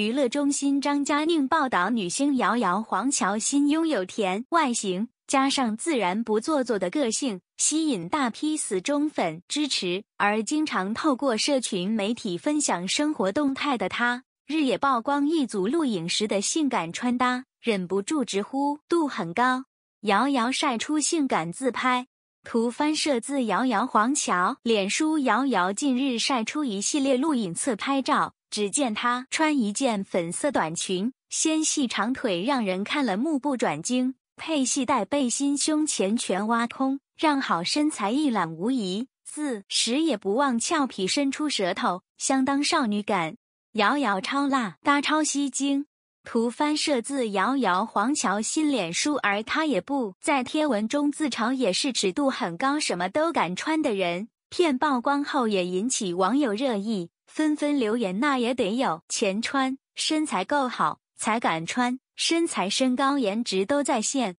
娱乐中心张嘉宁报道：女星瑶瑶黄乔新拥有甜外形，加上自然不做作的个性，吸引大批死忠粉支持。而经常透过社群媒体分享生活动态的她，日夜曝光一组录影时的性感穿搭，忍不住直呼度很高。瑶瑶晒出性感自拍，图翻摄自瑶瑶黄乔。脸书瑶瑶近日晒出一系列录影自拍照。只见她穿一件粉色短裙，纤细长腿让人看了目不转睛；配系带背心，胸前全挖空，让好身材一览无遗。四时也不忘俏皮，伸出舌头，相当少女感。瑶瑶超辣，搭超吸睛。图翻摄自瑶瑶黄桥新脸书，而她也不在贴文中自嘲，也是尺度很高，什么都敢穿的人。片曝光后也引起网友热议。纷纷留言：“那也得有钱穿，身材够好才敢穿。身材、身高、颜值都在线。”